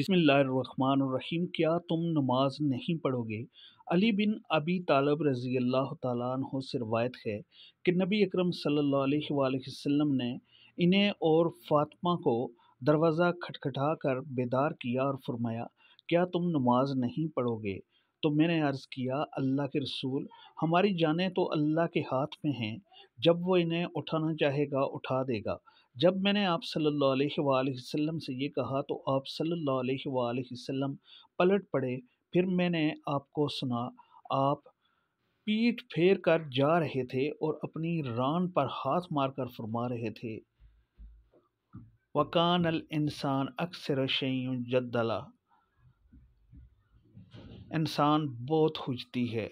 बिसमीम क्या तुम नमाज नहीं पढ़ोगे अली बिन अबी तालब रज़ी अल्लाह तु से रवायत है कि नबी अकरम सल्लल्लाहु अलैहि वसल्लम ने इन्हें और फातिमा को दरवाज़ा खटखटा कर बेदार किया और फरमाया क्या तुम नमाज नहीं पढ़ोगे तो मैंने अर्ज़ किया अल्लाह के रसूल हमारी जानें तो अल्लाह के हाथ में हैं जब वो इन्हें उठाना चाहेगा उठा देगा जब मैंने आप सल्ला वसम से ये कहा तो आप सल्ला वसम पलट पड़े फिर मैंने आपको सुना आप पीठ फेर कर जा रहे थे और अपनी रान पर हाथ मारकर फरमा रहे थे वकान अल इंसान अक्सर शैन जद्दला इंसान बहुत खुजती है